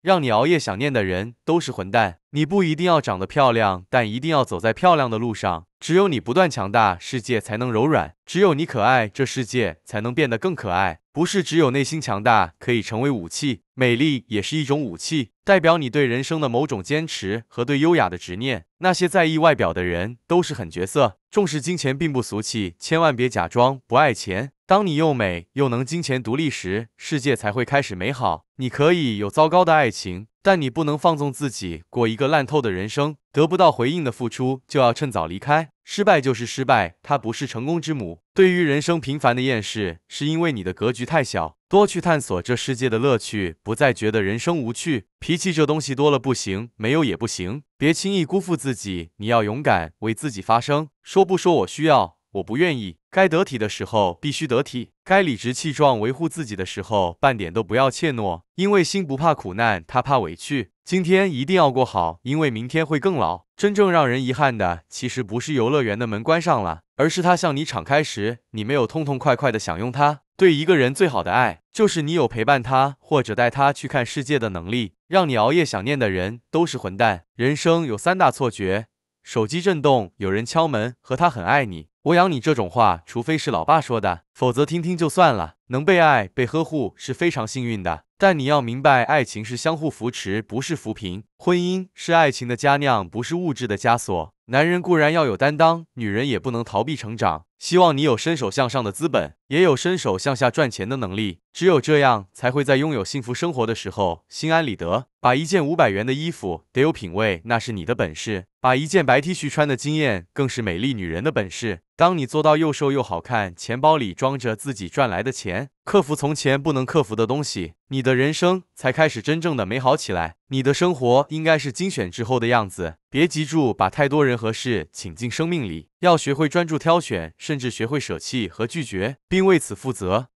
让你熬夜想念的人都是混蛋。你不一定要长得漂亮，但一定要走在漂亮的路上。只有你不断强大，世界才能柔软；只有你可爱，这世界才能变得更可爱。不是只有内心强大可以成为武器，美丽也是一种武器，代表你对人生的某种坚持和对优雅的执念。那些在意外表的人都是狠角色。重视金钱并不俗气，千万别假装不爱钱。当你又美又能金钱独立时，世界才会开始美好。你可以有糟糕的爱情，但你不能放纵自己过一个烂透的人生。得不到回应的付出就要趁早离开。失败就是失败，它不是成功之母。对于人生平凡的厌世，是因为你的格局太小。多去探索这世界的乐趣，不再觉得人生无趣。脾气这东西多了不行，没有也不行。别轻易辜负自己，你要勇敢为自己发声，说不说我需要。我不愿意，该得体的时候必须得体，该理直气壮维护自己的时候，半点都不要怯懦。因为心不怕苦难，他怕委屈。今天一定要过好，因为明天会更老。真正让人遗憾的，其实不是游乐园的门关上了，而是他向你敞开时，你没有痛痛快快的享用它。对一个人最好的爱，就是你有陪伴他或者带他去看世界的能力。让你熬夜想念的人，都是混蛋。人生有三大错觉。手机震动，有人敲门和他很爱你，我养你这种话，除非是老爸说的，否则听听就算了。能被爱、被呵护是非常幸运的，但你要明白，爱情是相互扶持，不是扶贫；婚姻是爱情的佳酿，不是物质的枷锁。男人固然要有担当，女人也不能逃避成长。希望你有伸手向上的资本，也有伸手向下赚钱的能力。只有这样，才会在拥有幸福生活的时候心安理得。把一件五百元的衣服得有品味，那是你的本事；把一件白 T 恤穿的惊艳，更是美丽女人的本事。当你做到又瘦又好看，钱包里装着自己赚来的钱，克服从前不能克服的东西，你的人生才开始真正的美好起来。你的生活应该是精选之后的样子，别急住把太多人和事请进生命里，要学会专注挑选，甚至学会舍弃和拒绝，并为此负责。